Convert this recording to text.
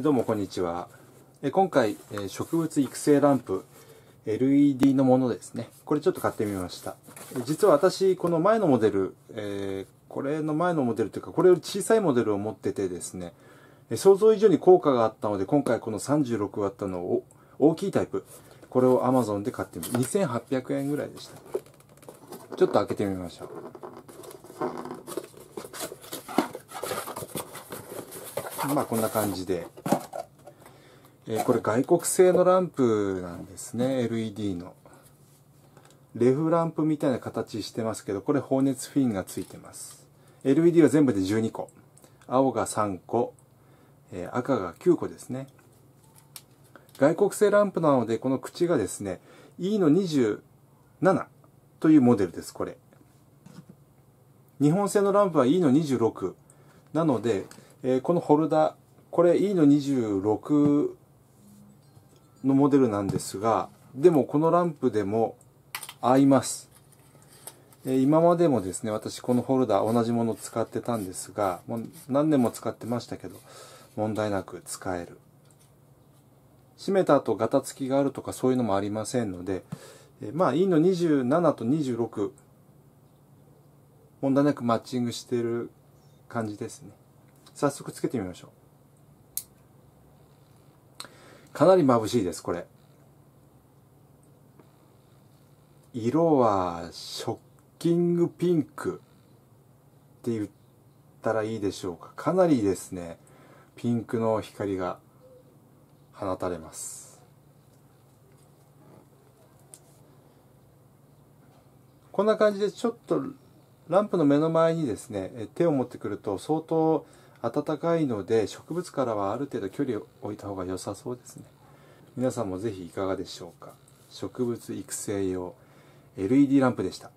どうもこんにちは。今回、植物育成ランプ、LED のものですね。これちょっと買ってみました。実は私、この前のモデル、えこれの前のモデルというか、これより小さいモデルを持っててですね、想像以上に効果があったので、今回この 36W の大きいタイプ、これを Amazon で買ってみた。2800円ぐらいでした。ちょっと開けてみましょう。まあこんな感じでえー、これ外国製のランプなんですね LED のレフランプみたいな形してますけどこれ放熱フィンがついてます LED は全部で12個青が3個、えー、赤が9個ですね外国製ランプなのでこの口がですね E の27というモデルですこれ日本製のランプは E の26なので、えー、このホルダーこれ E の26のモデルなんですが、でもこのランプでも合います。え今までもですね、私このホルダー同じものを使ってたんですが、もう何年も使ってましたけど、問題なく使える。閉めた後ガタつきがあるとかそういうのもありませんので、えまあ E の27と26、問題なくマッチングしてる感じですね。早速つけてみましょう。かなり眩しいです、これ。色は、ショッキングピンクって言ったらいいでしょうか。かなりですね、ピンクの光が放たれます。こんな感じでちょっとランプの目の前にですね手を持ってくると相当暖かいので植物からはある程度距離を置いた方が良さそうですね皆さんもぜひいかがでしょうか植物育成用 LED ランプでした